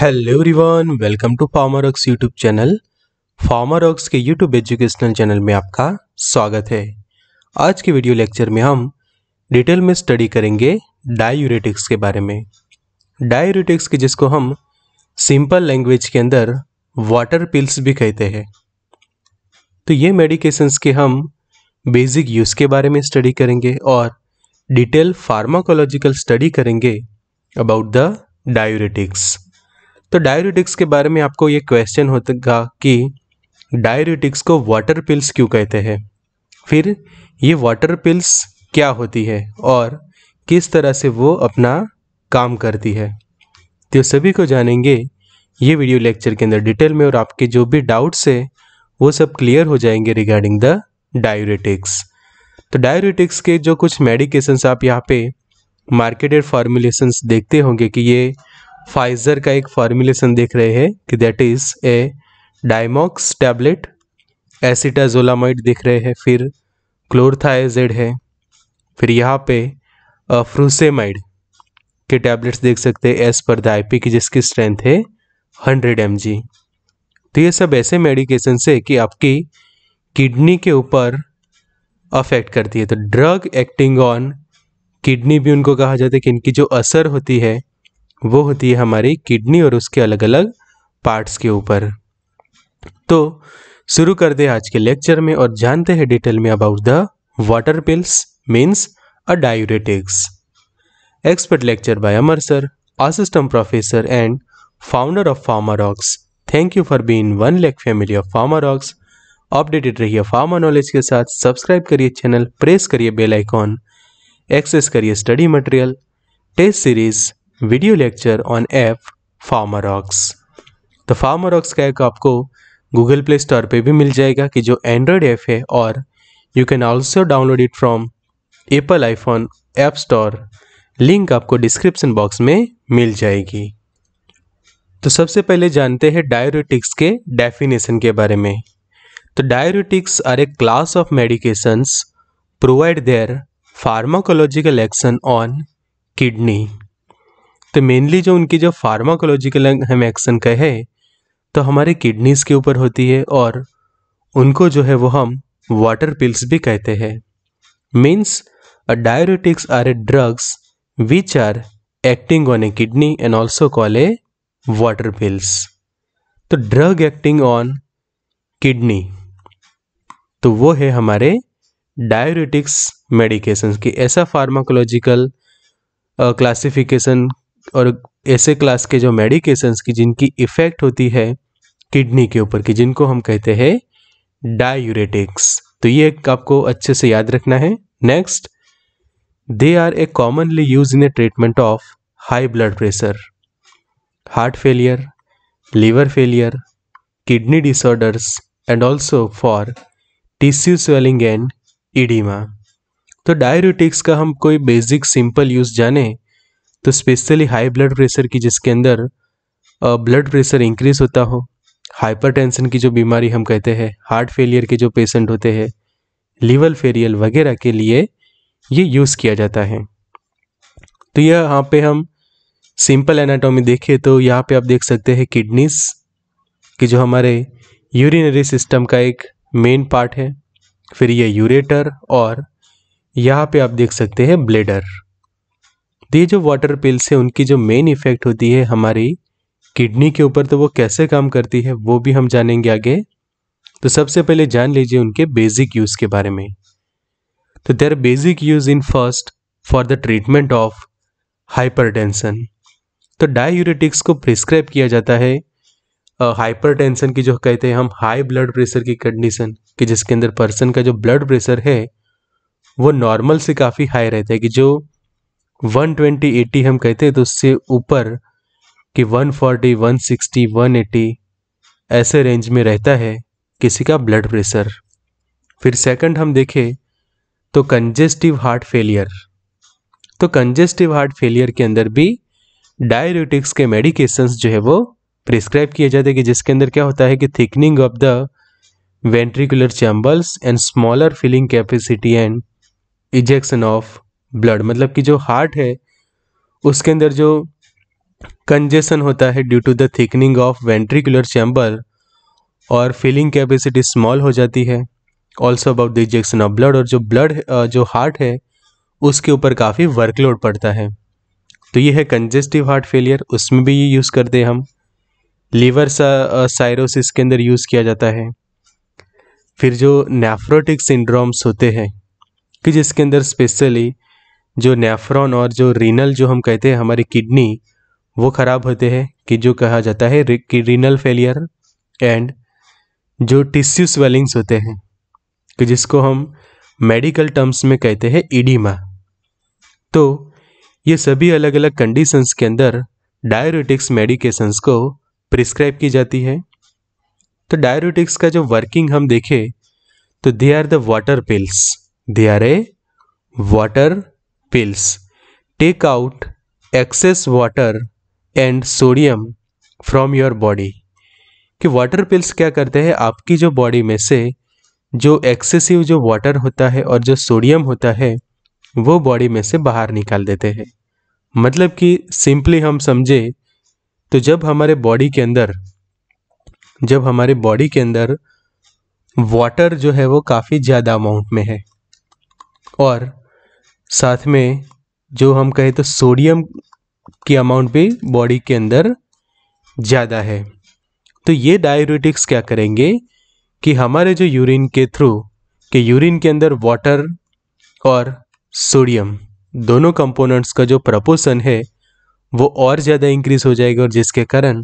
Hello everyone welcome to Ox YouTube channel Ox के YouTube educational channel में आपका स्वागत है आज के वीडियो लेक्चर में हम डिटेल में स्टडी करेंगे डायूरेटिक्स के बारे में डायूरेटिक्स के जिसको हम सिंपल लैंग्वेज के अंदर वाटर पिल्स भी कहते हैं तो ये मेडिकेशंस के हम बेसिक यूज़ के बारे में स्टडी करेंगे और डिटेल फार्माकोलॉजिकल स्टडी करेंगे अबाउट द डायूरेटिक्स तो डायरेटिक्स के बारे में आपको ये क्वेश्चन होगा कि डायरेटिक्स को वाटर पिल्स क्यों कहते हैं फिर ये वाटर पिल्स क्या होती है और किस तरह से वो अपना काम करती है तो सभी को जानेंगे ये वीडियो लेक्चर के अंदर डिटेल में और आपके जो भी डाउट्स है वो सब क्लियर हो जाएंगे रिगार्डिंग द डायरेटिक्स तो डायरेटिक्स के जो कुछ मेडिकेशंस आप यहाँ पे मार्केटेड फार्मुलेशंस देखते होंगे कि ये फाइजर का एक फॉर्मुलेशन देख रहे हैं कि that is a Diamox tablet acetazolamide देख रहे हैं फिर क्लोरथाइजेड है फिर यहाँ पे फ्रूसेमाइड के टैबलेट्स देख सकते हैं एस पर द दाइपी की जिसकी स्ट्रेंथ है हंड्रेड एम तो ये सब ऐसे मेडिकेशन से कि आपकी किडनी के ऊपर अफेक्ट करती है तो ड्रग एक्टिंग ऑन किडनी भी उनको कहा जाता है कि इनकी जो असर होती है वो होती है हमारी किडनी और उसके अलग अलग पार्ट्स के ऊपर तो शुरू कर दे आज के लेक्चर में और जानते हैं डिटेल में about the water pills means a diuretics expert lecture by Amar sir professor and founder of of Pharmarox. Thank you for being one lake family of Pharmarox updated रहिए फार्मा नॉलेज के साथ subscribe करिए channel press करिए bell icon access करिए study material test series video lecture on app Farmerox. तो Pharmarox का एक आपको गूगल प्ले स्टोर पे भी मिल जाएगा कि जो एंड्रॉयड ऐप है और you can also download it from Apple iPhone app store link आपको डिस्क्रिप्शन बॉक्स में मिल जाएगी तो सबसे पहले जानते हैं डायरेटिक्स के डेफिनेशन के बारे में तो diuretics are a class of medications provide their pharmacological action on kidney तो मेनली जो उनकी जो फार्माकोलॉजिकल हम एक्शन कहे तो हमारे किडनीज़ के ऊपर होती है और उनको जो है वो हम वाटर पिल्स भी कहते हैं means uh diuretics are a drugs which are acting on a kidney and also call a water pills तो ड्रग एक्टिंग ऑन किडनी तो वो है हमारे डायोरेटिक्स मेडिकेशन की ऐसा फार्माकोलॉजिकल क्लासिफिकेशन uh, और ऐसे क्लास के जो मेडिकेशंस की जिनकी इफ़ेक्ट होती है किडनी के ऊपर की जिनको हम कहते हैं डायूरेटिक्स तो ये आपको अच्छे से याद रखना है next they are a commonly use in a treatment of high blood pressure heart failure liver failure kidney disorders and also for tissue swelling and oedema तो डायरेटिक्स का हम कोई बेसिक सिंपल यूज जाने तो स्पेशली हाई ब्लड प्रेशर की जिसके अंदर blood pressure increase होता हो हाइपरटेंशन की जो बीमारी हम कहते हैं हार्ट फेलियर के जो पेशेंट होते हैं लीवर फेलियर वगैरह के लिए ये यूज़ किया जाता है तो यह यहाँ पे हम सिंपल एनाटॉमी देखें तो यहाँ पे आप देख सकते हैं किडनीस कि जो हमारे यूरिनरी सिस्टम का एक मेन पार्ट है फिर यह यूरेटर और यहाँ पे आप देख सकते हैं ब्लेडर तो ये जो वाटर पिल्स से उनकी जो मेन इफ़ेक्ट होती है हमारी किडनी के ऊपर तो वो कैसे काम करती है वो भी हम जानेंगे आगे तो सबसे पहले जान लीजिए उनके बेसिक यूज़ के बारे में तो their basic use in first for the treatment of hyper तो डायूरेटिक्स को प्रिस्क्राइब किया जाता है हाइपर uh, की जो कहते हैं हम हाई ब्लड प्रेशर की कंडीशन कि जिसके अंदर पर्सन का जो ब्लड प्रेशर है वो नॉर्मल से काफ़ी हाई रहता है कि जो वन ट्वेंटी एटी हम कहते हैं तो उससे ऊपर कि one forty one sixty one eighty ऐसे रेंज में रहता है किसी का ब्लड प्रेशर फिर सेकंड हम देखें तो कंजेस्टिव हार्ट फेलियर तो कंजेस्टिव हार्ट फेलियर के अंदर भी डायरेटिक्स के मेडिकेशंस जो है वो प्रिस्क्राइब किए जाते हैं कि जिसके अंदर क्या होता है कि thickening of the ventricular chambers and smaller filling capacity and ejection of blood मतलब कि जो हार्ट है उसके अंदर जो कंजेशन होता है due to the thickening of ventricular chamber और फीलिंग कैपेसिटी स्मॉल हो जाती है also about the ejection of blood और जो ब्लड जो हार्ट है उसके ऊपर काफ़ी वर्कलोड पड़ता है तो ये है कंजेस्टिव हार्ट फेलियर उसमें भी ये यूज़ करते हैं हम लीवर सा साइरोसिस के अंदर यूज़ किया जाता है फिर जो नेफ्रोटिक सिंड्रोम्स होते हैं कि जिसके अंदर स्पेशली जो नेफ्रॉन और जो रीनल जो हम कहते हैं हमारी किडनी वो ख़राब होते हैं कि जो कहा जाता है रीनल फेलियर एंड जो टिश्यू स्वेलिंग्स होते हैं कि जिसको हम मेडिकल टर्म्स में कहते हैं इडीमा तो ये सभी अलग अलग कंडीशंस के अंदर डायरेटिक्स मेडिकेशंस को प्रिस्क्राइब की जाती है तो डायरेटिक्स का जो वर्किंग हम देखें तो they are the water pills they are a water pills. Take out excess water and sodium from your body. कि वाटर पिल्स क्या करते हैं आपकी जो बॉडी में से जो एक्सेसिव जो वाटर होता है और जो सोडियम होता है वो बॉडी में से बाहर निकाल देते हैं मतलब कि सिंपली हम समझे तो जब हमारे बॉडी के अंदर जब हमारे बॉडी के अंदर वाटर जो है वो काफ़ी ज़्यादा अमाउंट में है और साथ में जो हम कहें तो सोडियम की अमाउंट भी बॉडी के अंदर ज़्यादा है तो ये डायबिटिक्स क्या करेंगे कि हमारे जो यूरिन के थ्रू कि यूरिन के अंदर वाटर और सोडियम दोनों कंपोनेंट्स का जो प्रपोशन है वो और ज़्यादा इंक्रीज हो जाएगा और जिसके कारण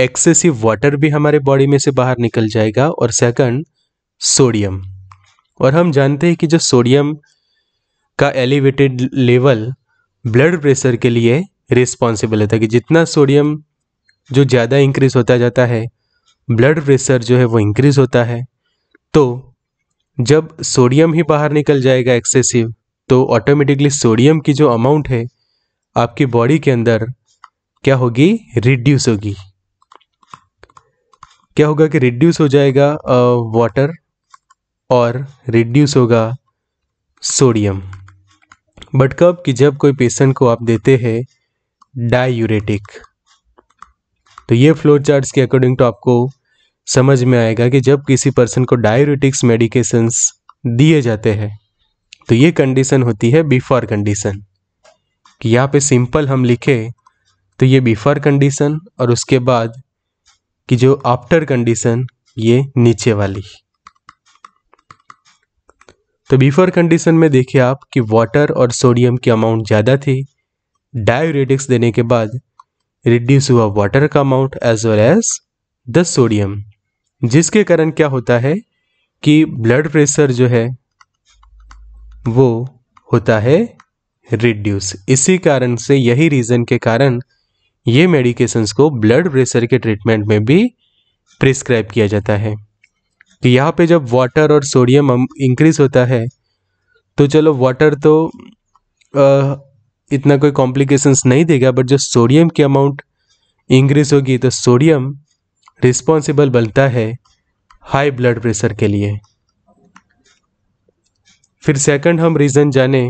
एक्सेसिव वाटर भी हमारे बॉडी में से बाहर निकल जाएगा और सेकंड सोडियम और हम जानते हैं कि जो सोडियम का एलिवेटेड लेवल ब्लड प्रेशर के लिए रिस्पॉन्सिबल है ताकि जितना सोडियम जो ज़्यादा इंक्रीज़ होता जाता है ब्लड प्रेशर जो है वो इंक्रीज़ होता है तो जब सोडियम ही बाहर निकल जाएगा एक्सेसिव तो ऑटोमेटिकली सोडियम की जो अमाउंट है आपकी बॉडी के अंदर क्या होगी रिड्यूस होगी क्या होगा कि रिड्यूस हो जाएगा वाटर और रिड्यूस होगा सोडियम बट कब कि जब कोई पेशेंट को आप देते हैं डायूरेटिक तो ये फ्लो चार्ट्स के अकॉर्डिंग टू आपको समझ में आएगा कि जब किसी पर्सन को डायूरेटिक्स मेडिकेशंस दिए जाते हैं तो ये कंडीशन होती है बिफोर कंडीशन कि यहाँ पे सिंपल हम लिखे तो ये बिफोर कंडीशन और उसके बाद कि जो आफ्टर कंडीशन ये नीचे वाली तो बिफोर कंडीशन में देखिए आप कि वाटर और सोडियम की अमाउंट ज़्यादा थी डायोरेटिक्स देने के बाद रिड्यूस हुआ वाटर का amount as well as the sodium जिसके कारण क्या होता है कि ब्लड प्रेशर जो है वो होता है रिड्यूस इसी कारण से यही रीज़न के कारण ये मेडिकेशंस को ब्लड प्रेशर के ट्रीटमेंट में भी प्रिस्क्राइब किया जाता है कि यहाँ पे जब वाटर और सोडियम इंक्रीज होता है तो चलो वाटर तो आ, इतना कोई कॉम्प्लिकेशंस नहीं देगा बट जब सोडियम की अमाउंट इंक्रीज होगी तो सोडियम रिस्पॉन्सिबल बनता है हाई ब्लड प्रेशर के लिए फिर सेकंड हम रीज़न जाने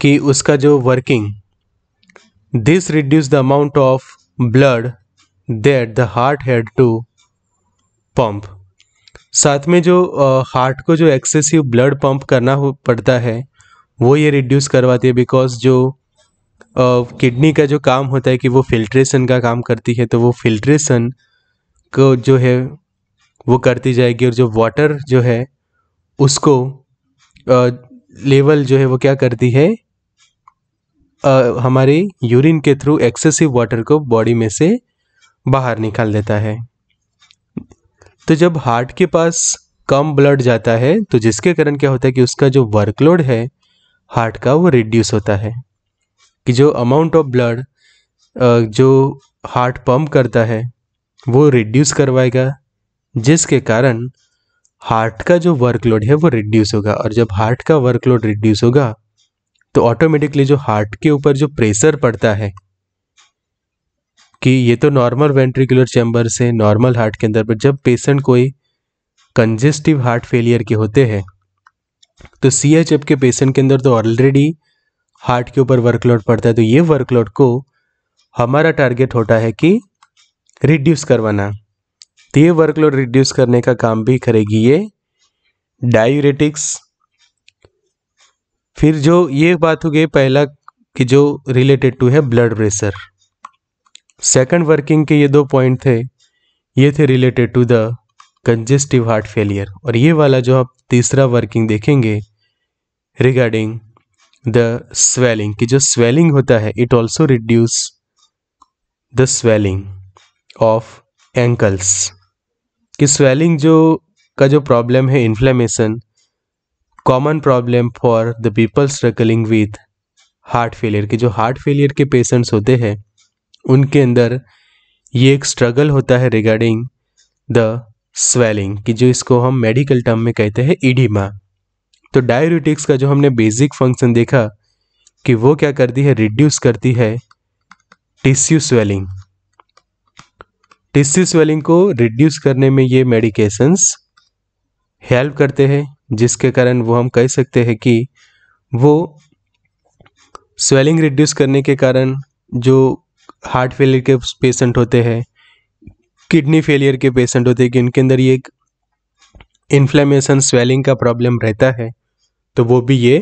कि उसका जो working this reduce the amount of blood that the heart had to pump साथ में जो हार्ट को जो एक्सेसिव ब्लड पंप करना हो पड़ता है वो ये रिड्यूस करवाती है बिकॉज जो किडनी का जो काम होता है कि वो फिल्ट्रेशन का काम करती है तो वो फिल्ट्रेशन को जो है वो करती जाएगी और जो वाटर जो है उसको लेवल जो है वो क्या करती है आ, हमारे यूरिन के थ्रू एक्सेसिव वाटर को बॉडी में से बाहर निकाल देता है तो जब हार्ट के पास कम ब्लड जाता है तो जिसके कारण क्या होता है कि उसका जो वर्कलोड है हार्ट का वो रिड्यूस होता है कि जो अमाउंट ऑफ ब्लड जो हार्ट पंप करता है वो रिड्यूस करवाएगा जिसके कारण हार्ट का जो वर्कलोड है वो रिड्यूस होगा और जब हार्ट का वर्कलोड रिड्यूस होगा तो ऑटोमेटिकली जो हार्ट के ऊपर जो प्रेशर पड़ता है कि ये तो नॉर्मल वेंट्रिकुलर चैम्बर से नॉर्मल हार्ट के अंदर पर जब पेशेंट कोई कंजेस्टिव हार्ट फेलियर के होते हैं तो सी एच एफ के पेशेंट के अंदर तो ऑलरेडी हार्ट के ऊपर वर्कलोड पड़ता है तो ये वर्कलोड को हमारा टारगेट होता है कि रिड्यूस करवाना तो ये वर्कलोड रिड्यूस करने का काम भी करेगी ये डायूरेटिक्स फिर जो ये बात हो गई पहला कि जो रिलेटेड टू है ब्लड प्रेशर सेकंड वर्किंग के ये दो पॉइंट थे ये थे related to the congestive heart failure और ये वाला जो आप तीसरा वर्किंग देखेंगे रिगार्डिंग द स्वेलिंग की जो स्वेलिंग होता है it also reduce the swelling of ankles कि स्वेलिंग जो का जो प्रॉब्लम है inflammation common problem for the people struggling with heart failure के जो हार्ट फेलियर के पेशेंट्स होते हैं उनके अंदर ये एक स्ट्रगल होता है रिगार्डिंग द स्वेलिंग कि जो इसको हम मेडिकल टर्म में कहते हैं इडिमा तो डायरेटिक्स का जो हमने बेसिक फंक्शन देखा कि वो क्या करती है रिड्यूस करती है टिश्यू स्वेलिंग टिश्यू स्वेलिंग को रिड्यूस करने में ये मेडिकेशंस हेल्प करते हैं जिसके कारण वो हम कह सकते हैं कि वो स्वेलिंग रिड्यूस करने के कारण जो हार्ट फेलियर के पेशेंट होते हैं किडनी फेलियर के पेशेंट होते हैं कि उनके अंदर ये एक इन्फ्लेमेशन स्वेलिंग का प्रॉब्लम रहता है तो वो भी ये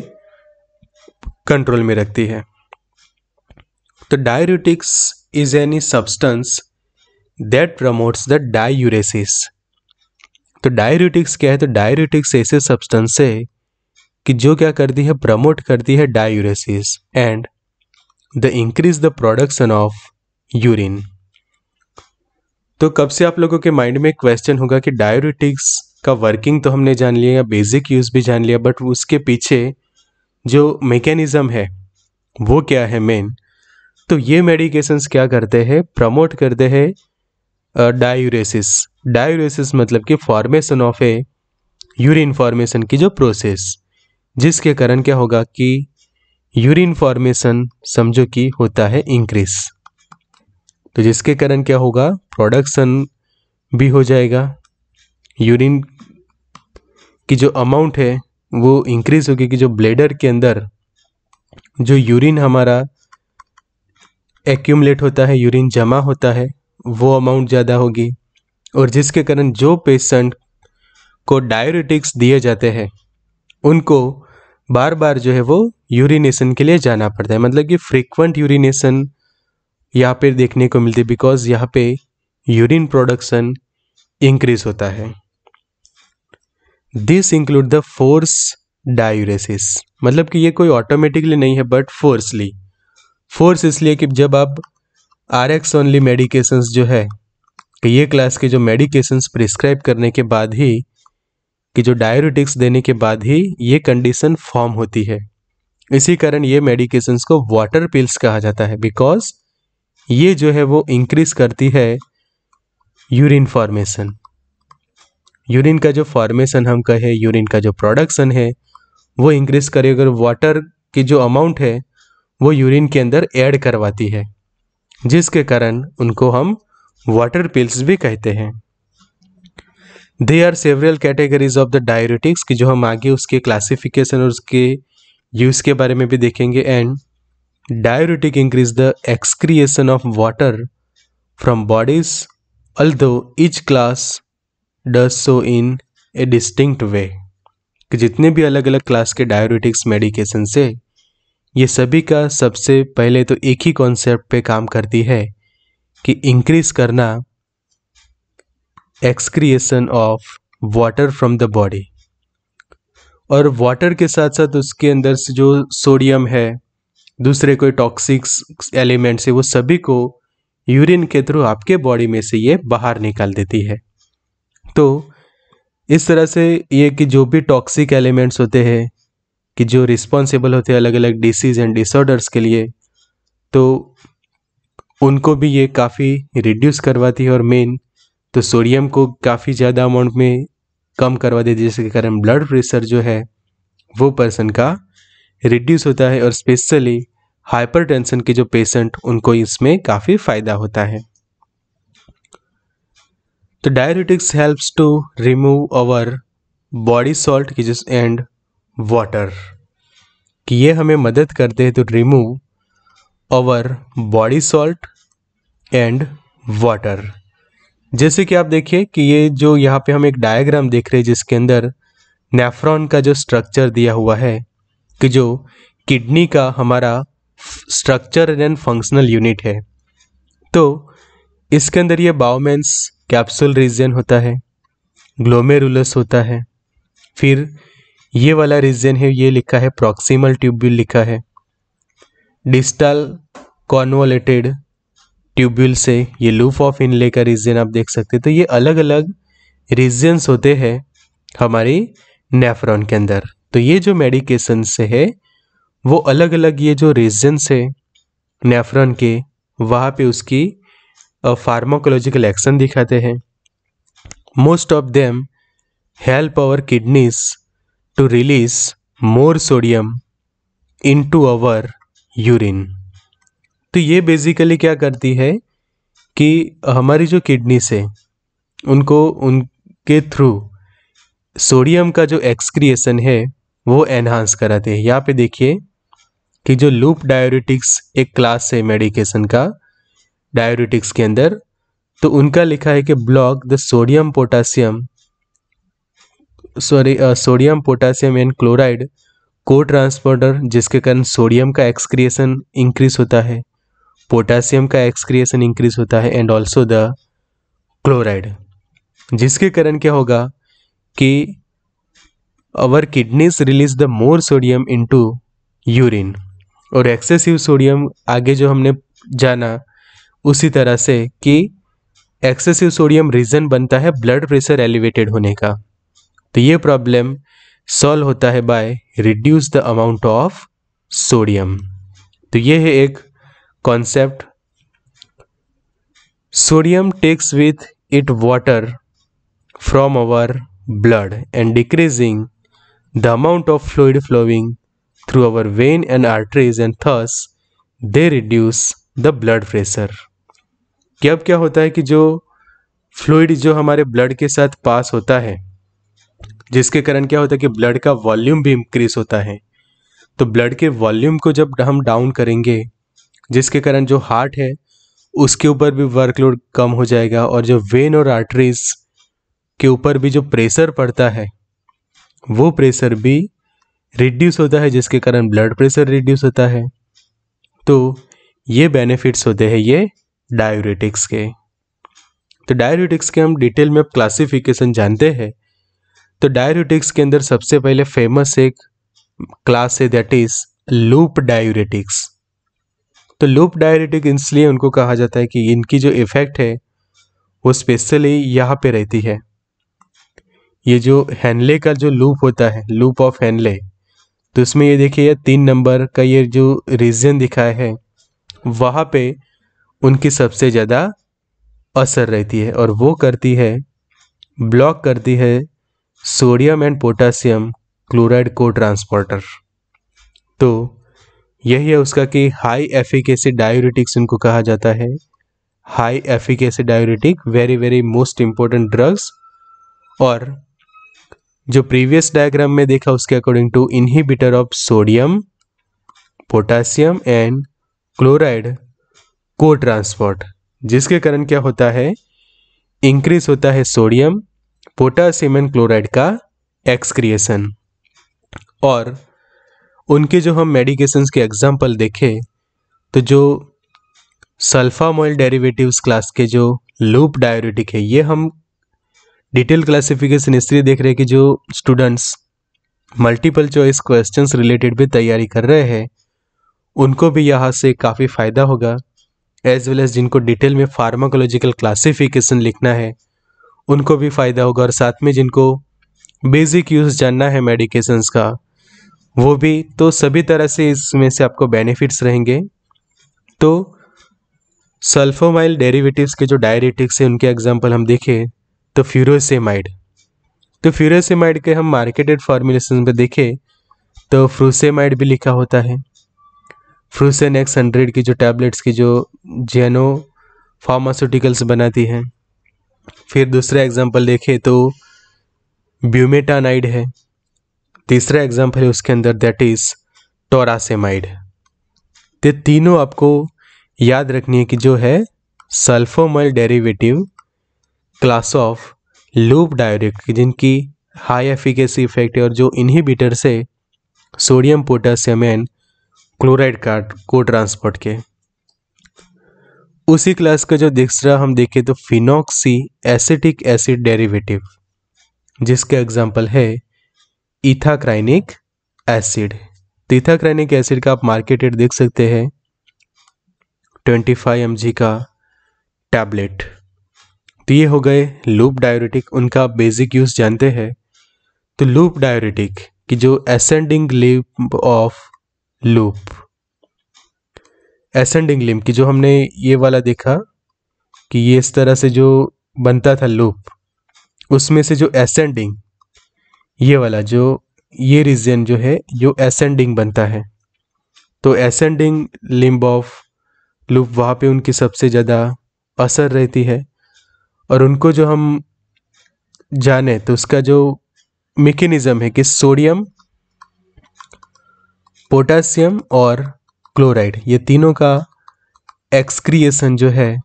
कंट्रोल में रखती है तो diuretics is any substance that promotes the diuresis तो डायरेटिक्स क्या है तो डायरेटिक्स ऐसे सब्सटेंस है कि जो क्या करती है प्रमोट करती है diuresis and the increase the production of urine तो कब से आप लोगों के माइंड में क्वेश्चन होगा कि डायोरेटिक्स का वर्किंग तो हमने जान लिया या बेसिक यूज़ भी जान लिया बट उसके पीछे जो मेकेनिज़्म है वो क्या है मेन तो ये मेडिकेशंस क्या करते हैं प्रमोट करते हैं डायूरेसिस डायूरेसिस मतलब कि formation of a urine formation की जो प्रोसेस जिसके कारण क्या होगा कि यूरिन फॉर्मेशन समझो कि होता है इंक्रीज़ तो जिसके कारण क्या होगा प्रोडक्शन भी हो जाएगा यूरिन की जो अमाउंट है वो इंक्रीज होगी कि जो ब्लेडर के अंदर जो यूरिन हमारा एक्यूमलेट होता है यूरिन जमा होता है वो अमाउंट ज़्यादा होगी और जिसके कारण जो पेशेंट को डायोरेटिक्स दिए जाते हैं उनको बार बार जो है वो यूरिनेशन के लिए जाना पड़ता है मतलब कि फ्रीक्वेंट यूरिनेशन यहाँ पे देखने को मिलती है बिकॉज यहाँ पे यूरिन प्रोडक्शन इंक्रीज होता है this include the force diuresis मतलब कि ये कोई ऑटोमेटिकली नहीं है बट फोर्सली फोर्स इसलिए कि जब आप आर एक्स ओनली मेडिकेशंस जो है कि ये क्लास के जो मेडिकेशंस प्रिस्क्राइब करने के बाद ही कि जो डायरेटिक्स देने के बाद ही ये कंडीशन फॉर्म होती है इसी कारण ये मेडिकेशंस को वाटर पिल्स कहा जाता है बिकॉज ये जो है वो इंक्रीज़ करती है यूरिन फॉर्मेशन यूरिन का जो फॉर्मेशन हम कहें यूरिन का जो प्रोडक्शन है वो इंक्रीज़ करेगी अगर वाटर की जो अमाउंट है वो यूरिन के अंदर ऐड करवाती है जिसके कारण उनको हम वाटर पिल्स भी कहते हैं they are several categories of the diuretics की जो हम आगे उसके क्लासिफिकेशन और उसके यूज़ के बारे में भी देखेंगे and diuretic increase the excretion of water from bodies although each class does so in a distinct way कि जितने भी अलग अलग क्लास के डायोरेटिक्स मेडिकेशन से ये सभी का सबसे पहले तो एक ही कॉन्सेप्ट पे काम करती है कि इंक्रीज करना excretion of water from the body और वाटर के साथ साथ उसके अंदर से जो सोडियम है दूसरे कोई टॉक्सिक एलिमेंट्स है वो सभी को यूरिन के थ्रू आपके बॉडी में से ये बाहर निकाल देती है तो इस तरह से ये कि जो भी टॉक्सिक एलिमेंट्स होते हैं कि जो रिस्पॉन्सिबल होते हैं अलग अलग डिसीज एंड डिसऑर्डर्स के लिए तो उनको भी ये काफ़ी रिड्यूस करवाती है और मेन तो सोडियम को काफ़ी ज़्यादा अमाउंट में कम करवा देती है जिसके कारण ब्लड प्रेशर जो है वो पर्सन का रिड्यूस होता है और स्पेशली हाइपरटेंशन के जो पेशेंट उनको इसमें काफ़ी फायदा होता है तो diuretics helps to remove our body salt की जिस एंड वाटर कि ये हमें मदद करते हैं to remove our body salt and water जैसे कि आप देखिए कि ये जो यहाँ पे हम एक डायग्राम देख रहे हैं जिसके अंदर नेफ्रॉन का जो स्ट्रक्चर दिया हुआ है कि जो किडनी का हमारा स्ट्रक्चर एंड फंक्शनल यूनिट है तो इसके अंदर ये बाओमेंस कैप्सूल रीजन होता है ग्लोमेरुलस होता है फिर ये वाला रीजन है ये लिखा है प्रॉक्सिमल ट्यूब्यूल लिखा है डिस्टल कॉन्वोलेटेड ट्यूब्यूल से ये लूफ ऑफ इनले का रीजन आप देख सकते हैं तो ये अलग अलग रीजन्स होते हैं हमारे नेफ्रॉन के अंदर तो ये जो मेडिकेशन से है वो अलग अलग ये जो रीजन्स है नेफ्रन के वहाँ पे उसकी फार्माकोलॉजिकल एक्शन दिखाते हैं most of them help our kidneys to release more sodium into our urine तो ये बेसिकली क्या करती है कि हमारी जो किडनीस है उनको उनके थ्रू सोडियम का जो एक्सक्रिएशन है वो एनहांस कराते हैं यहाँ पे देखिए कि जो लूप डायोरेटिक्स एक क्लास है मेडिकेशन का डायोरेटिक्स के अंदर तो उनका लिखा है कि block the sodium potassium sorry sodium potassium and chloride cotransporter जिसके कारण सोडियम का एक्सक्रिएशन इंक्रीज होता है पोटासियम का एक्सक्रिएशन इंक्रीज होता है एंड ऑल्सो द क्लोराइड जिसके कारण क्या होगा कि kidneys release the more sodium into urine और एक्सेसिव सोडियम आगे जो हमने जाना उसी तरह से कि एक्सेसिव सोडियम रीज़न बनता है ब्लड प्रेशर एलिवेटेड होने का तो ये प्रॉब्लम सॉल्व होता है by reduce the amount of sodium तो ये है एक concept sodium takes with it water from our blood and decreasing the amount of fluid flowing through our vein and arteries and thus they reduce the blood pressure कि अब क्या होता है कि जो फ्लूड जो हमारे ब्लड के साथ पास होता है जिसके कारण क्या होता है कि ब्लड का वॉल्यूम भी इंक्रीज होता है तो ब्लड के वॉल्यूम को जब हम डाउन करेंगे जिसके कारण जो हार्ट है उसके ऊपर भी वर्कलोड कम हो जाएगा और जो वेन और आर्टरीज के ऊपर भी जो प्रेशर पड़ता है वो प्रेशर भी रिड्यूस होता है जिसके कारण ब्लड प्रेशर रिड्यूस होता है तो ये बेनिफिट्स होते हैं ये डायोरेटिक्स के तो डायोरेटिक्स के हम डिटेल में अब क्लासिफिकेशन जानते हैं तो डायोरेटिक्स के अंदर सबसे पहले फेमस एक क्लास है दैट इज लूप डायोरेटिक्स तो लूप डायोरेटिक इसलिए उनको कहा जाता है कि इनकी जो इफ़ेक्ट है वो स्पेशली यहाँ पे रहती है ये जो हैंडले का जो लूप होता है लूप ऑफ हैंडले तो इसमें ये देखिए ये तीन नंबर का ये जो रीजन दिखाया है वहाँ पे उनकी सबसे ज़्यादा असर रहती है और वो करती है ब्लॉक करती है sodium and potassium chloride cotransporter तो यही है उसका कि हाई एफिकेसी डायोरेटिक्स इनको कहा जाता है high efficacy diuretic very very most important drugs और जो प्रीवियस डायग्राम में देखा उसके according to inhibitor of sodium potassium and chloride cotransport जिसके कारण क्या होता है इंक्रीज होता है सोडियम पोटासियम एंड क्लोराइड का एक्सक्रिएशन और उनके जो हम मेडिकेशंस के एग्जाम्पल देखें तो जो सल्फामोइल डेरिवेटिव्स क्लास के जो लूप डायोरेटिक है ये हम डिटेल क्लासिफिकेशन इसलिए देख रहे हैं कि जो students multiple choice questions related भी तैयारी कर रहे हैं उनको भी यहाँ से काफ़ी फ़ायदा होगा एज वेल एज जिनको डिटेल में फार्माकोलॉजिकल क्लासिफिकेशन लिखना है उनको भी फ़ायदा होगा और साथ में जिनको बेसिक यूज़ जानना है मेडिकेशंस का वो भी तो सभी तरह से इसमें से आपको बेनिफिट्स रहेंगे तो सल्फोमाइल डेरिवेटिव्स के जो डायरेटिक्स हैं उनके एग्जाम्पल हम देखें तो फ्यूरोसेमाइड तो फ्यूरोसेमाइड के हम मार्केटेड फॉर्मुलेशन पे देखें तो फ्रूसेमाइड भी लिखा होता है फ्रूसेन एक्स हंड्रेड की जो टैबलेट्स की जो जेनो फार्मास्यूटिकल्स बनाती हैं फिर दूसरा एग्जांपल देखें तो ब्यूमेटानाइड है तीसरा एग्जांपल है उसके अंदर दैट इज़ टोरासेमाइड तो तीनों आपको याद रखनी है कि जो है sulphamoyl derivative class of loop diuretic जिनकी हाई एफिकेसी इफेक्ट है और जो इनहिबिटर से सोडियम पोटासियम एंड क्लोराइड कार्ड को ट्रांसपोर्ट के उसी क्लास का जो दूसरा हम देखें तो फिनॉक्सी एसिटिक एसिड डेरिवेटिव जिसका एग्जाम्पल है इथाक्राइनिक एसिड तो इथाक्राइनिक एसिड का आप मार्केट रेट देख सकते हैं 25 mg का टैबलेट तो ये हो गए लूप डायोरेटिक उनका बेसिक यूज़ जानते हैं तो लूप डायोरेटिक कि जो ascending limb of loop ascending limb की जो हमने ये वाला देखा कि ये इस तरह से जो बनता था लूप उसमें से जो एसेंडिंग ये वाला जो ये रीजन जो है जो एसेंडिंग बनता है तो एसेंडिंग लिम्ब ऑफ लूप वहाँ पे उनकी सबसे ज़्यादा असर रहती है और उनको जो हम जाने तो उसका जो मेकेनिज़्म है कि सोडियम पोटासियम और क्लोराइड ये तीनों का एक्सक्रिएशन जो है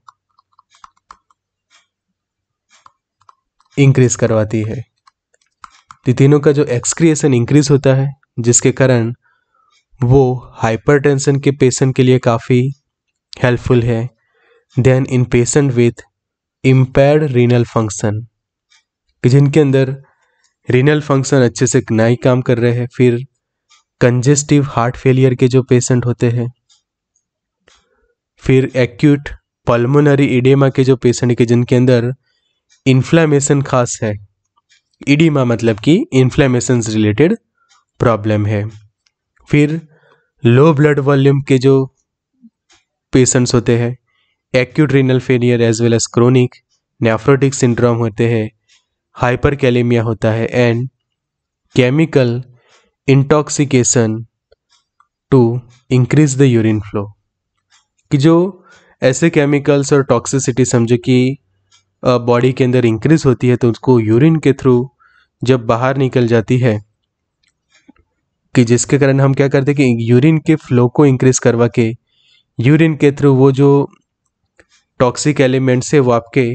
इंक्रीज करवाती है तो तीनों का जो एक्सक्रिएशन इंक्रीज होता है जिसके कारण वो हाइपरटेंशन के पेशेंट के लिए काफ़ी हेल्पफुल है then in patient with impaired renal function कि जिनके अंदर रीनल फंक्शन अच्छे से नहीं काम कर रहे हैं फिर कंजेस्टिव हार्ट फेलियर के जो पेशेंट होते हैं फिर एक्यूट पल्मोनरी इडेमा के जो पेशेंट के जिनके अंदर इन्फ्लामेशन खास है इडीमा मतलब कि इन्फ्लामेशन रिलेटेड प्रॉब्लम है फिर लो ब्लड वॉल्यूम के जो पेशेंट्स होते हैं acute renal failure as well as chronic nephrotic syndrome होते हैं हाइपर कैलेमिया होता है and chemical intoxication to increase the urine flow कि जो ऐसे केमिकल्स और टॉक्सिसिटी समझो कि बॉडी के अंदर इंक्रीज होती है तो उसको यूरिन के थ्रू जब बाहर निकल जाती है कि जिसके कारण हम क्या करते हैं कि यूरिन के फ्लो को इंक्रीज करवा के यूरिन के थ्रू वो जो टॉक्सिक एलिमेंट से वो आपके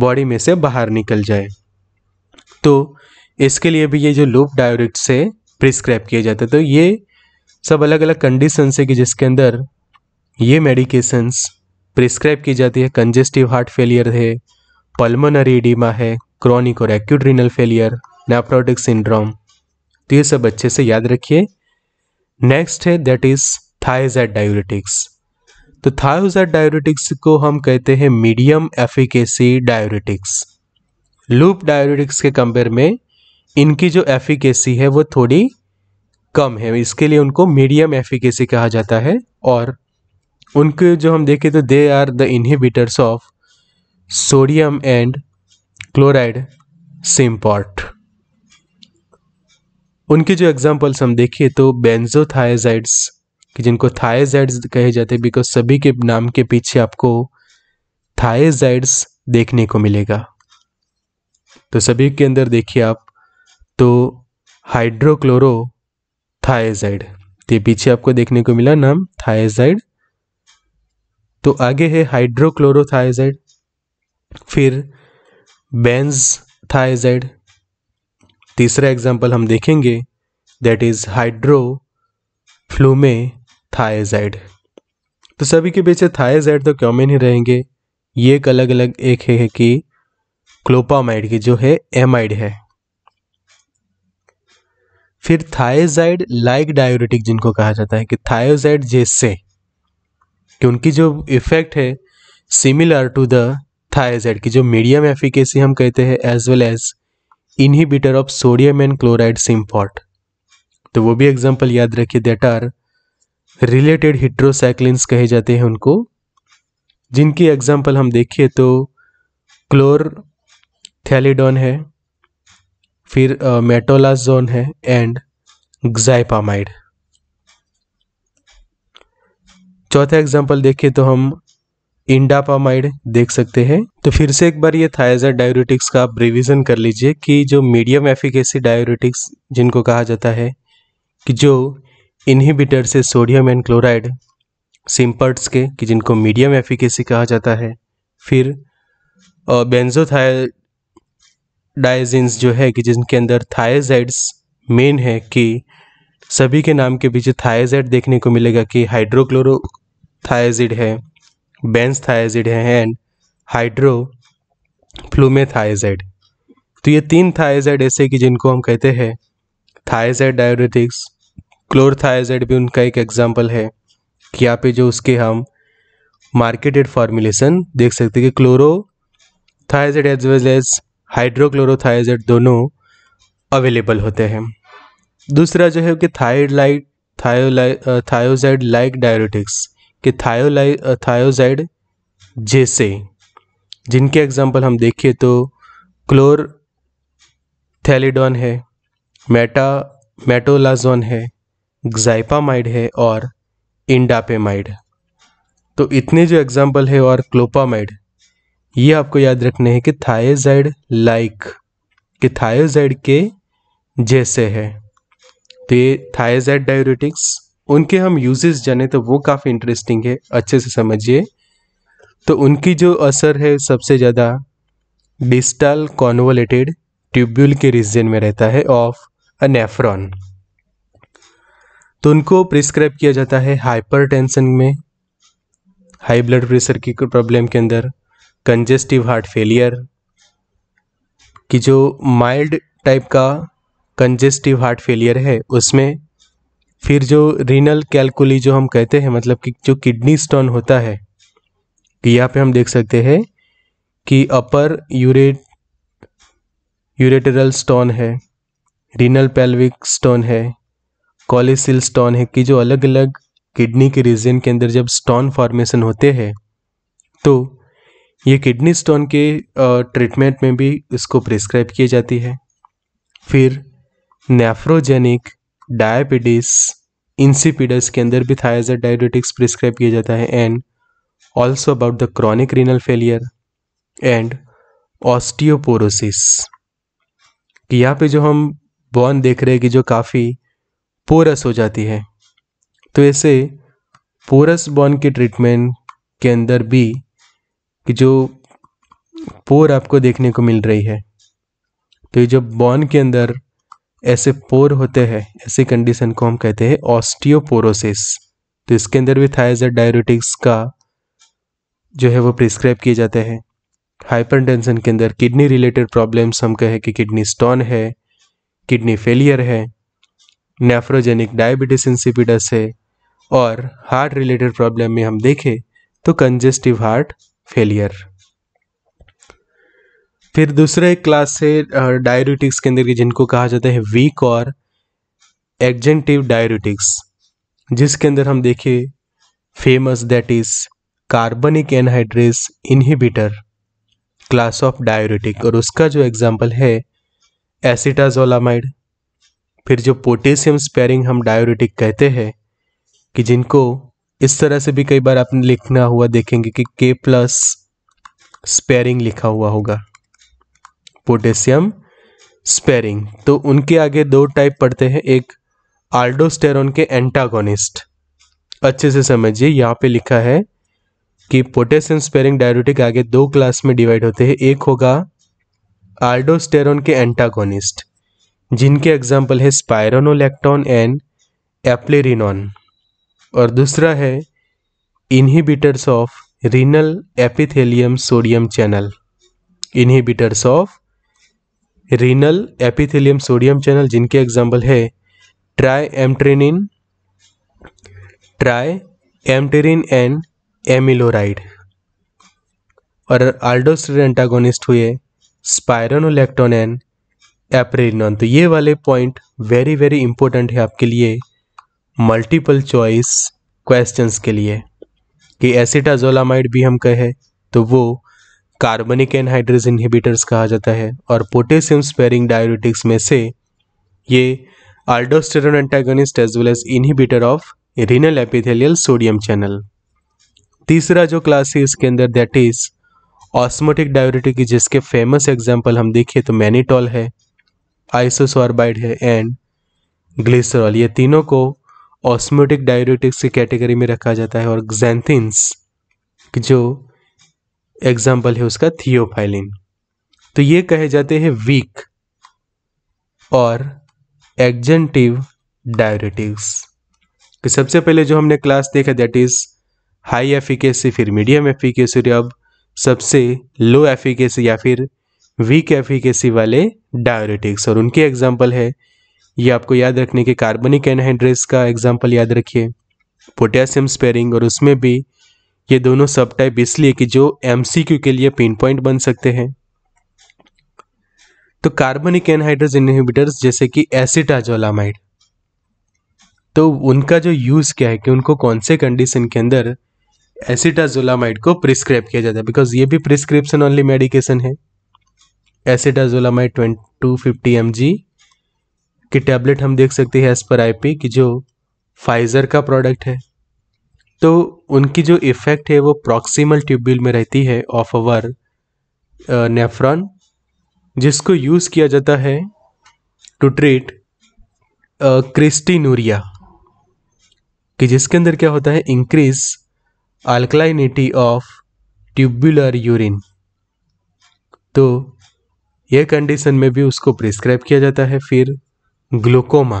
बॉडी में से बाहर निकल जाए तो इसके लिए भी ये जो लूप डायरेक्ट से प्रिस्क्राइब किया जाता है तो ये सब अलग अलग कंडीशंस है कि जिसके अंदर ये मेडिकेशंस प्रिस्क्राइब की जाती है कंजेस्टिव हार्ट फेलियर है पल्मोनरी एडिमा है क्रॉनिक और acute renal failure nephrotic syndrome तो ये सब अच्छे से याद रखिए नेक्स्ट है दैट इज थाइजाइड डायोरेटिक्स तो थायोजाइड डायोरेटिक्स को हम कहते हैं medium efficacy diuretics loop diuretics के कंपेयर में इनकी जो एफिकेसी है वो थोड़ी कम है इसके लिए उनको मीडियम एफिकेसी कहा जाता है और उनके जो हम देखें तो they are the inhibitors of sodium and chloride symport उनके जो एग्जाम्पल्स हम देखिए तो बेंजोथायजाइड्स कि जिनको थायजाइड्स कहे जाते हैं बिकॉज सभी के नाम के पीछे आपको थायजाइड्स देखने को मिलेगा तो सभी के अंदर देखिए आप तो हाइड्रोक्लोरो थायजाइड तो ये पीछे आपको देखने को मिला नाम थायजाइड तो आगे है हाइड्रोक्लोरो हाइड्रोक्लोरोथाइजाइड फिर बेंज थायजाइड तीसरा एग्जाम्पल हम देखेंगे that is hydroflumethiazide तो सभी के पीछे थाएजाइड तो क्यों में नहीं रहेंगे ये एक अलग अलग एक है कि क्लोपामाइड की जो है एमाइड है फिर थाएजाइड लाइक डायोरेटिक जिनको कहा जाता है कि थाएजाइड जैसे कि उनकी जो इफेक्ट है सिमिलर टू द थाएजाइड की जो मीडियम एफिकेसी हम कहते हैं as well as inhibitor of sodium and chloride symport तो वो भी एग्जांपल याद रखिए देट आर रिलेटेड हिड्रोसाइक्लिन कहे जाते हैं उनको जिनकी एग्जाम्पल हम देखिए तो क्लोर थैलीडोन है फिर मेटोलाजोन है एंड ग्जाइपामाइड चौथा एग्जाम्पल देखिए तो हम इंडापामाइड देख सकते हैं तो फिर से एक बार ये थायजा डायोरेटिक्स का आप रिविजन कर लीजिए कि जो मीडियम एफिकेसी डायोरेटिक्स जिनको कहा जाता है कि जो इनहिबिटर से सोडियम एंड क्लोराइड सिम्पर्ट्स के कि जिनको मीडियम एफिकेसी कहा जाता है फिर बेंजोथायल डाइजिन्स जो है कि जिनके अंदर थायजाइड्स मेन है कि सभी के नाम के पीछे थायजाइड देखने को मिलेगा कि हाइड्रोक्लोरो थायजिड है बेंस थायजिड है एंड हाइड्रो फ्लूमेथाइजाइड तो ये तीन थायजाइड ऐसे कि जिनको हम कहते हैं थायजाइड डायोरेटिक्स क्लोरथायाजेड भी उनका एक एग्जाम्पल है कि यहाँ पे जो उसके हम मार्केटेड फॉर्मुलेशन देख सकते हैं कि chlorothiazide as well as hydrochlorothiazide दोनों अवेलेबल होते हैं दूसरा जो है कि थायड लाइट थायोलाइ थायोजाइड लाइक डायोरेटिक्स के थायोलाइ थायोजाइड जैसे जिनके एग्जाम्पल हम देखिए तो क्लोर थैलीडोन है मेटा मेटोलाजोन है ग्जाइपामाइड है और इंडापेमाइड तो इतने जो एग्जाम्पल है और क्लोपामाइड ये आपको याद रखने हैं कि थायोजाइड लाइक कि थायोजाइड के जैसे है तो ये थायोजाइड डायोरेटिक्स उनके हम यूजेस जाने तो वो काफ़ी इंटरेस्टिंग है अच्छे से समझिए तो उनकी जो असर है सबसे ज़्यादा डिस्टल कॉन्वोलेटेड ट्यूब्यूल के रीजन में रहता है ऑफ अ नेफ्रॉन तो उनको प्रिस्क्राइब किया जाता है हाइपरटेंशन में हाई ब्लड प्रेशर की प्रॉब्लम के अंदर कंजेस्टिव हार्ट फेलियर की जो माइल्ड टाइप का कंजेस्टिव हार्ट फेलियर है उसमें फिर जो रीनल कैलकुली जो हम कहते हैं मतलब कि जो किडनी स्टोन होता है कि यहाँ पे हम देख सकते हैं कि अपर यूरेट यूरेटरल स्टोन है रीनल पेल्विक स्टोन है कॉलेसिल स्टोन है कि जो अलग अलग किडनी के रीजन के अंदर जब स्टोन फॉर्मेशन होते हैं तो ये किडनी स्टोन के ट्रीटमेंट में भी इसको प्रिस्क्राइब की जाती है फिर नेफ्रोजेनिक डायबिटीज इंसिपिडस के अंदर भी थायजाइड डायबिटिक्स प्रिस्क्राइब किया जाता है and also about the chronic renal failure and osteoporosis यहाँ पे जो हम बॉन देख रहे हैं कि जो काफ़ी पोरस हो जाती है तो ऐसे पोरस बॉन के ट्रीटमेंट के अंदर भी कि जो पोर आपको देखने को मिल रही है तो ये जो बॉन के अंदर ऐसे पोर होते हैं ऐसे कंडीशन को हम कहते हैं ऑस्टियोपोरोसिस तो इसके अंदर भी थाइज डायरेटिक्स का जो है वो प्रिस्क्राइब किए जाते हैं हाइपर के अंदर किडनी रिलेटेड प्रॉब्लम्स हम कहें कि किडनी स्टोन है किडनी फेलियर है नेफ्रोजेनिक डायबिटिस इंसिपिडस है और हार्ट रिलेटेड प्रॉब्लम में हम देखें तो कंजेस्टिव हार्ट फेलियर फिर दूसरा एक क्लास है डायरेटिक्स के अंदर जिनको कहा जाता है वीक और एग्जेंटिव डायरेटिक्स जिसके अंदर हम देखें famous that is carbonic anhydrase inhibitor class of diuretic और उसका जो एग्जाम्पल है एसिटाजोलामाइड फिर जो पोटेशियम स्पेयरिंग हम डायोरेटिक कहते हैं कि जिनको इस तरह से भी कई बार आपने लिखना हुआ देखेंगे कि के प्लस स्पेयरिंग लिखा हुआ होगा पोटेशियम स्पेयरिंग तो उनके आगे दो टाइप पड़ते हैं एक आल्डोस्टेरोन के एंटागोनिस्ट अच्छे से समझिए यहाँ पे लिखा है कि पोटेशियम स्पेयरिंग डायोरेटिक आगे दो क्लास में डिवाइड होते हैं एक होगा आल्डोस्टेरोन के एंटागोनिस्ट जिनके एग्जाम्पल है स्पायरोनोलेक्टॉन एंड एप्लेरिनॉन और दूसरा है inhibitors of renal epithelium sodium channel inhibitors of renal epithelium sodium channel जिनके एग्जाम्पल है triamterene triamterene and amiloride और आल्डोस्टेर एंटागोनिस्ट हुए स्पायरोनोलेक्टोन एंड अप्रैल नॉन तो ये वाले पॉइंट वेरी वेरी इंपॉर्टेंट है आपके लिए मल्टीपल चॉइस क्वेश्चंस के लिए कि एसिटाजोलामाइड भी हम कहे तो वो कार्बनिक एनहाइड्रेज इनहिबिटर्स कहा जाता है और पोटेशियम स्पेरिंग डायोरेटिक्स में से ये aldosterone antagonist as well as inhibitor of renal epithelial sodium channel तीसरा जो क्लास है इसके अंदर दैट इज ऑस्मोटिक डायोरेटिक जिसके फेमस एग्जाम्पल हम देखें तो मैनीटॉल है आइसोसॉर्बाइड है एंड ग्लिसरॉल ये तीनों को ऑस्मोटिक डायरेटिक्स की कैटेगरी में रखा जाता है और जैंथिन्स जो एग्जाम्पल है उसका थियोफाइलिन तो ये कहे जाते हैं वीक और एग्जेंटिव डायरेटिक्स कि सबसे पहले जो हमने क्लास देखा दैट इज हाई एफिकेसी फिर मीडियम एफिकेसी अब सबसे लो एफिकेसी या फिर वीक एफिकेसी e वाले डायोरेटिक्स और उनके एग्जाम्पल है ये आपको याद रखने के कार्बनिक एनहाइड्रेस का एग्जाम्पल याद रखिए पोटेशियम स्पेरिंग और उसमें भी ये दोनों सब टाइप इसलिए कि जो एम के लिए पिन पॉइंट बन सकते हैं तो कार्बनिक एनहाइड्रेस इनहिबिटर्स जैसे कि एसिटाजोलामाइड तो उनका जो यूज़ क्या है कि उनको कौन से कंडीशन के अंदर एसिटाजोलामाइड को प्रिस्क्राइब किया जाता है बिकॉज ये भी प्रिस्क्रिप्शन ओनली मेडिकेशन है एसिडाजोलामाइड टू फिफ्टी एम की टैबलेट हम देख सकते हैं एज पर आई की जो फाइज़र का प्रोडक्ट है तो उनकी जो इफ़ेक्ट है वो प्रॉक्सिमल ट्यूब्यूल में रहती है ऑफ अवर नेफ्रॉन जिसको यूज़ किया जाता है टू ट्रीट क्रिस्टीनूरिया कि जिसके अंदर क्या होता है increase alkalinity of tubular urine तो यह कंडीशन में भी उसको प्रिस्क्राइब किया जाता है फिर ग्लूकोमा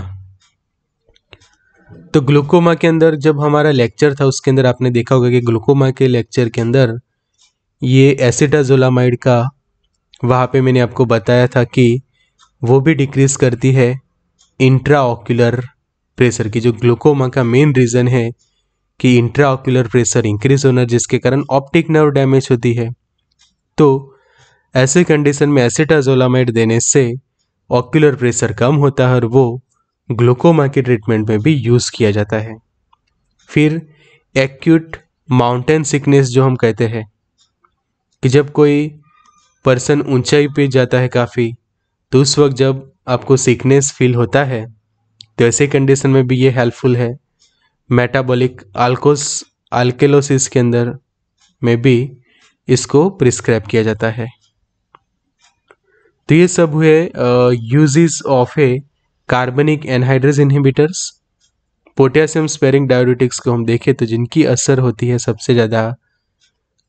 तो ग्लूकोमा के अंदर जब हमारा लेक्चर था उसके अंदर आपने देखा होगा कि ग्लूकोमा के लेक्चर के अंदर ये एसिटाजोलामाइड का वहाँ पे मैंने आपको बताया था कि वो भी डिक्रीज करती है इंट्राऑक्यूलर प्रेशर की जो ग्लूकोमा का मेन रीज़न है कि इंट्राऑक्युलर प्रेशर इंक्रीज होना जिसके कारण ऑप्टिक नर्व डैमेज होती है तो ऐसे कंडीशन में एसिटाजोलामाइड देने से ऑक्यूलर प्रेशर कम होता है और वो ग्लूकोमा के ट्रीटमेंट में भी यूज़ किया जाता है फिर एक्यूट माउंटेन सिकनेस जो हम कहते हैं कि जब कोई पर्सन ऊंचाई पे जाता है काफ़ी तो उस वक्त जब आपको सिकनेस फील होता है तो ऐसे कंडीशन में भी ये हेल्पफुल है मेटाबॉलिक आल्कोस आल्केलोसिस के अंदर में भी इसको प्रिस्क्राइब किया जाता है तो ये सब हुए uses of a carbonic anhydrase inhibitors potassium sparing diuretics को हम देखें तो जिनकी असर होती है सबसे ज़्यादा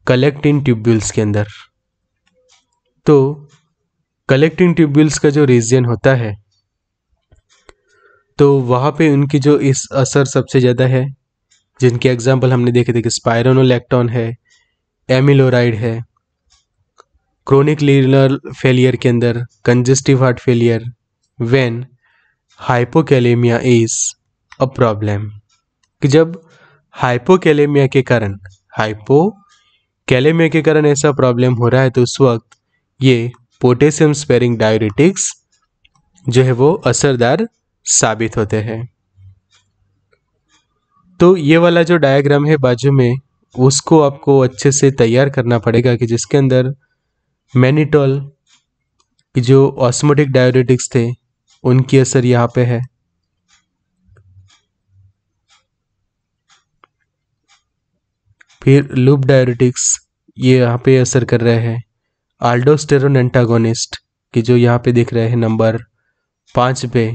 कलेक्टिंग ट्यूब्यूल्स के अंदर तो कलेक्टिंग ट्यूब्यूल्स का जो रीजन होता है तो वहाँ पे उनकी जो इस असर सबसे ज़्यादा है जिनके एग्जाम्पल हमने देखे थे कि स्पायरोनोलैक्टॉन है एमिलोराइड है क्रोनिक लीनर फेलियर के अंदर congestive heart failure when hypokalemia is a problem कि जब हाइपोकैलेमिया के कारण हाइपो कैलेमिया के कारण ऐसा प्रॉब्लम हो रहा है तो उस वक्त ये पोटेशियम स्पेरिंग डायरेटिक्स जो है वो असरदार साबित होते हैं तो ये वाला जो डायग्राम है बाजू में उसको आपको अच्छे से तैयार करना पड़ेगा कि जिसके अंदर की जो ऑस्मोटिक डायोरेटिक्स थे उनकी असर यहाँ पे है फिर लूप डायोरेटिक्स ये यहाँ पे असर कर रहे हैं आल्डोस्टेरोन एंटागोनिस्ट की जो यहाँ पे दिख रहे हैं नंबर पाँच पे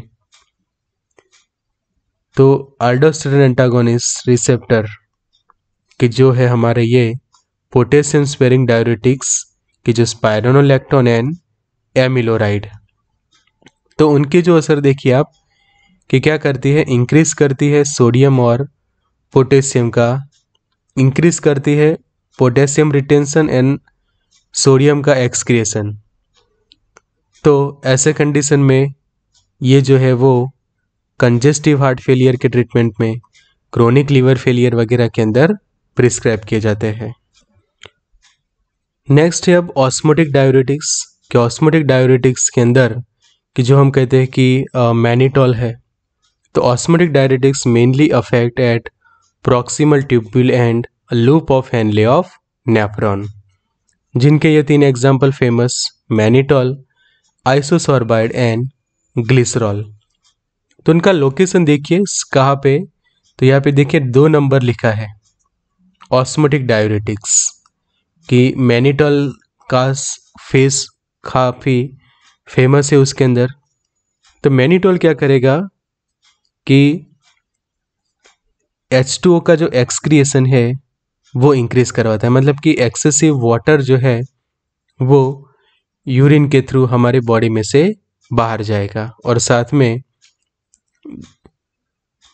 तो आल्डोस्टेरोन एंटागोनिस्ट रिसेप्टर की जो है हमारे ये पोटेशियम स्पेरिंग डायोरेटिक्स कि जो स्पायरोनोलेक्टोन एन एमिलोराइड तो उनकी जो असर देखिए आप कि क्या करती है इंक्रीज करती है सोडियम और पोटेशियम का इंक्रीज करती है पोटेशियम रिटेंशन एंड सोडियम का एक्सक्रिएशन तो ऐसे कंडीशन में ये जो है वो कंजेस्टिव हार्ट फेलियर के ट्रीटमेंट में क्रोनिक लीवर फेलियर वगैरह के अंदर प्रिस्क्राइब किए जाते हैं नेक्स्ट है अब ऑस्मोटिक डायोरेटिक्स कि ऑस्मोटिक डायोरेटिक्स के अंदर कि जो हम कहते हैं कि मैनीटॉल uh, है तो osmotic diuretics mainly affect at proximal tubule and loop of Henle of nephron जिनके ये तीन example famous mannitol isosorbide and glycerol तो उनका लोकेशन देखिए कहाँ पे तो यहाँ पे देखिए दो नंबर लिखा है ऑस्मोटिक डायोरेटिक्स कि मैनीटल का फेस काफ़ी फेमस है उसके अंदर तो मैनीटोल क्या करेगा कि H2O का जो एक्सक्रिएशन है वो इंक्रीज करवाता है मतलब कि एक्सेसिव वाटर जो है वो यूरिन के थ्रू हमारे बॉडी में से बाहर जाएगा और साथ में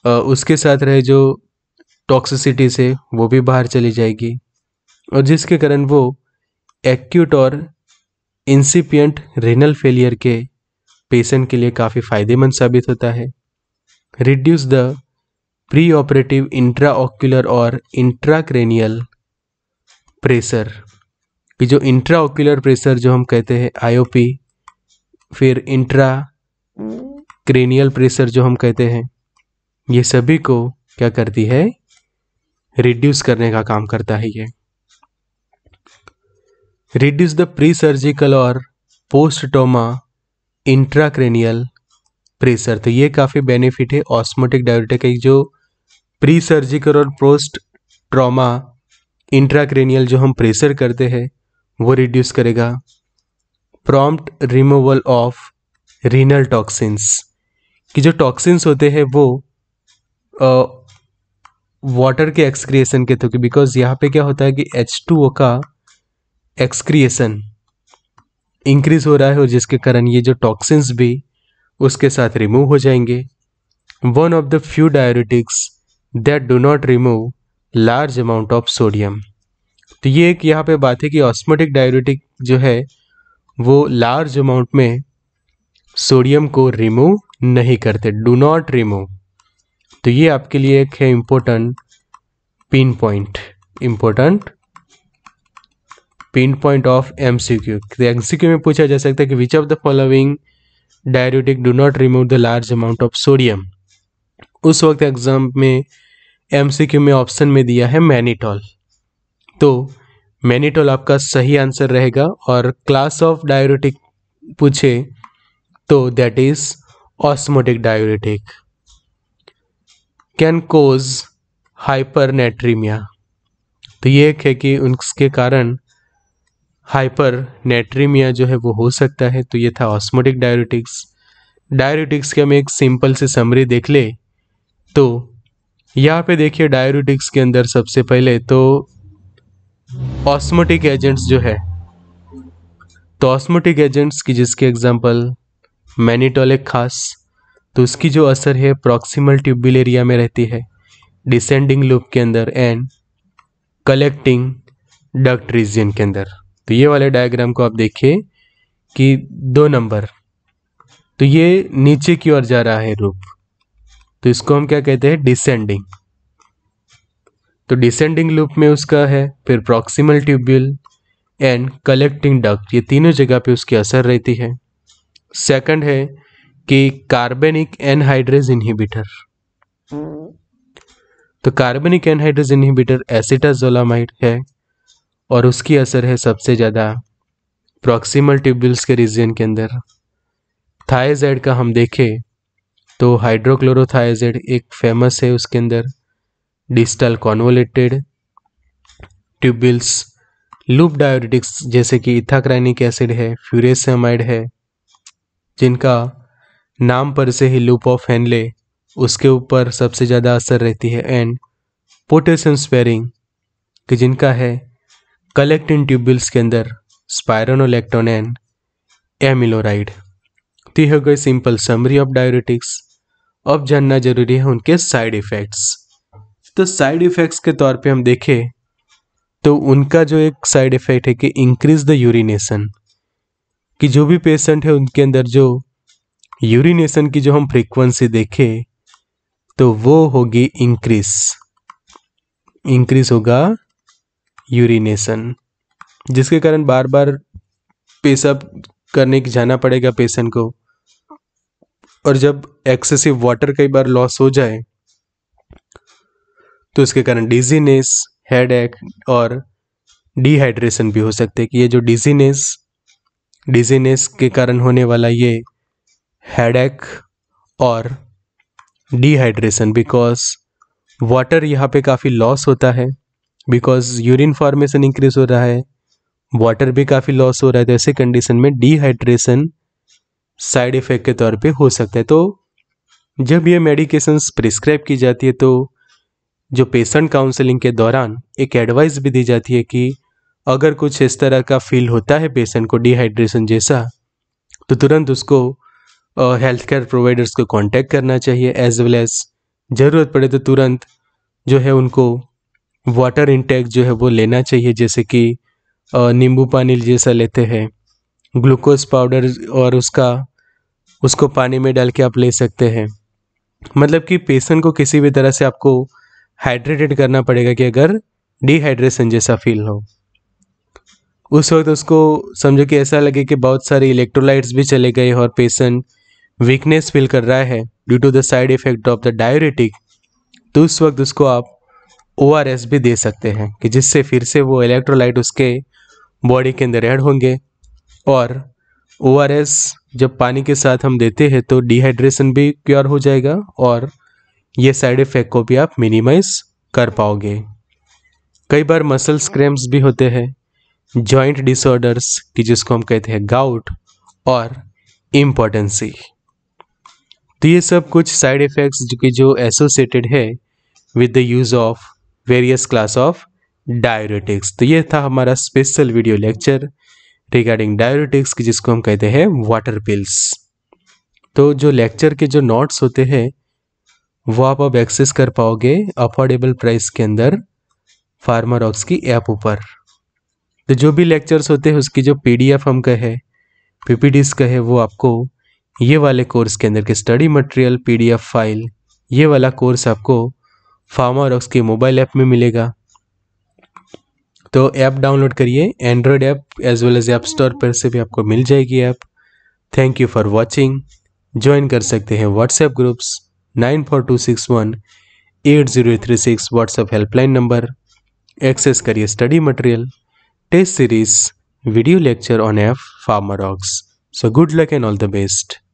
उसके साथ रहे जो टॉक्सिसिटी है वो भी बाहर चली जाएगी और जिसके कारण वो एक्यूट और इंसिपियंट रेनल फेलियर के पेशेंट के लिए काफ़ी फायदेमंद साबित होता है reduce the preoperative ocular और इंट्राक्रेनियल प्रेशर कि जो इंट्राओक्यूलर प्रेशर जो हम कहते हैं आईओपी फिर इंट्रा क्रेनियल प्रेशर जो हम कहते हैं ये सभी को क्या करती है रिड्यूस करने का काम करता है ये रिड्यूस द प्री सर्जिकल और पोस्ट टोमा इंट्राक्रेनियल प्रेशर तो ये काफ़ी बेनिफिट है ऑस्मोटिक डायोरेटिक का जो प्री सर्जिकल और पोस्ट ट्रॉमा इंट्राक्रेनियल जो हम प्रेशर करते हैं वो रिड्यूस करेगा prompt removal of renal toxins कि जो टॉक्सिन्स होते हैं वो वाटर के एक्सक्रिएशन के थ्रू बिकॉज यहाँ पे क्या होता है कि एच का एक्सक्रिएशन इंक्रीज हो रहा है और जिसके कारण ये जो टॉक्सिन्स भी उसके साथ रिमूव हो जाएंगे one of the few diuretics that do not remove large amount of sodium तो ये एक यहाँ पे बात है कि ऑस्मोटिक डायोरेटिक जो है वो लार्ज अमाउंट में सोडियम को रिमूव नहीं करते डू नॉट रिमूव तो ये आपके लिए एक है important pin point important pin point of M C Q M C Q में पूछा जा सकता है कि which of the following diuretic do not remove the large amount of sodium उस वक्त एग्जाम में एम सी क्यू में ऑप्शन में दिया है मैनीटॉल तो मैनीटॉल आपका सही आंसर रहेगा और क्लास ऑफ डायोरेटिक पूछे तो that is osmotic diuretic can cause hypernatremia तो ये एक है कि उनके कारण हाइपर नेट्रीमिया जो है वो हो सकता है तो ये था ऑस्मोटिक डायरेटिक्स डायरेटिक्स के हम एक सिंपल से समरी देख ले तो यहाँ पे देखिए डायरेटिक्स के अंदर सबसे पहले तो ऑस्मोटिक एजेंट्स जो है तो ऑस्मोटिक एजेंट्स की जिसके एग्जांपल मैनिटोलिक खास तो उसकी जो असर है प्रॉक्सिमल ट्यूबुल एरिया में रहती है डिसेंडिंग लूप के अंदर एंड कलेक्टिंग डक्ट रीजन के अंदर तो ये वाले डायग्राम को आप देखिए कि दो नंबर तो ये नीचे की ओर जा रहा है रूप तो इसको हम क्या कहते हैं डिसेंडिंग तो डिसेंडिंग लूप में उसका है फिर proximal tubule and collecting duct ये तीनों जगह पे उसकी असर रहती है सेकंड है कि कार्बेनिक एनहाइड्रेज इनहिबिटर तो कार्बनिक एनहाइड्रेज इनहिबिटर एसिटाजोलामाइड है और उसकी असर है सबसे ज़्यादा प्रॉक्सिमल ट्यूब्यूल्स के रीजन के अंदर थायजेड का हम देखें तो हाइड्रोक्लोरोथायजेड एक फेमस है उसके अंदर distal convoluted tubules loop diuretics जैसे कि इथाक्राइनिक एसिड है फ्यूरेसमाइड है जिनका नाम पर से ही लूप ऑफ हैंडले उसके ऊपर सबसे ज़्यादा असर रहती है एंड पोटेशियम स्पेरिंग कि जिनका है कलेक्टिन ट्यूबल्स के अंदर स्पायरनोलेक्टोन एंड एमिलोराइड तो यह गई सिंपल समरी ऑफ डायोरेटिक्स अब जानना जरूरी है उनके साइड इफ़ेक्ट्स तो साइड इफ़ेक्ट्स के तौर पे हम देखें तो उनका जो एक साइड इफ़ेक्ट है कि इंक्रीज द यूरिनेशन कि जो भी पेशेंट है उनके अंदर जो यूरिनेशन की जो हम फ्रीक्वेंसी देखें तो वो होगी इंक्रीज इंक्रीज होगा यूरिनेशन जिसके कारण बार बार पेशाब करने की जाना पड़ेगा पेशेंट को और जब एक्सेसिव वाटर कई बार लॉस हो जाए तो इसके कारण डिजीनेस हेड एक और डिहाइड्रेशन भी हो सकते हैं कि ये जो डिजीनेस डिजीनेस के कारण होने वाला ये हेड एक और डिहाइड्रेशन बिकॉज वाटर यहाँ पे काफ़ी लॉस होता है बिकॉज यूरिन फॉर्मेशन इंक्रीज हो रहा है वाटर भी काफ़ी लॉस हो रहा है तो ऐसे कंडीशन में डिहाइड्रेशन साइड इफेक्ट के तौर पे हो सकता है तो जब ये मेडिकेशंस प्रिस्क्राइब की जाती है तो जो पेशेंट काउंसलिंग के दौरान एक एडवाइस भी दी जाती है कि अगर कुछ इस तरह का फील होता है पेशेंट को डिहाइड्रेशन जैसा तो तुरंत उसको हेल्थ केयर प्रोवाइडर्स को कांटेक्ट करना चाहिए एज वेल एज ज़रूरत पड़े तो तुरंत जो है उनको वाटर इंटेक जो है वो लेना चाहिए जैसे कि नींबू पानी जैसा लेते हैं ग्लूकोज पाउडर और उसका उसको पानी में डाल के आप ले सकते हैं मतलब कि पेशेंट को किसी भी तरह से आपको हाइड्रेटेड करना पड़ेगा कि अगर डिहाइड्रेशन जैसा फील हो उस वक्त उसको समझो कि ऐसा लगे कि बहुत सारे इलेक्ट्रोलाइट्स भी चले गए और पेशेंट वीकनेस फील कर रहा है due to the side effect of the diuretic तो उस वक्त उसको आप ओ भी दे सकते हैं कि जिससे फिर से वो इलेक्ट्रोलाइट उसके बॉडी के अंदर ऐड होंगे और ओ जब पानी के साथ हम देते हैं तो डिहाइड्रेशन भी क्योर हो जाएगा और ये साइड इफ़ेक्ट को भी आप मिनिमाइज कर पाओगे कई बार मसल्स क्रेम्स भी होते हैं जॉइंट डिसऑर्डर्स कि जिसको हम कहते हैं गाउट और इम्पोर्टेंसी तो ये सब कुछ साइड इफ़ेक्ट्स जो कि जो एसोसिएटेड है with the use of various class of diuretics तो ये था हमारा special video lecture regarding diuretics की जिसको हम कहते हैं वाटर पिल्स तो जो लेक्चर के जो नोट्स होते हैं वो आप अब एक्सेस कर पाओगे अफोर्डेबल प्राइस के अंदर फार्मर ऑक्स की ऐप ऊपर तो जो भी लेक्चर्स होते हैं उसकी जो पीडीएफ हम कहे पीपीडीज कहे वो आपको ये वाले कोर्स के अंदर के स्टडी मटेरियल पीडीएफ फाइल ये वाला कोर्स आपको फार्मा रॉक्स के मोबाइल ऐप में मिलेगा तो ऐप डाउनलोड करिए Android app as well as App Store पर से भी आपको मिल जाएगी app thank you for watching join कर सकते हैं WhatsApp groups nine four two six one eight zero three six WhatsApp helpline number access करिए study material test series video lecture on F pharma ऑक्स so good luck and all the best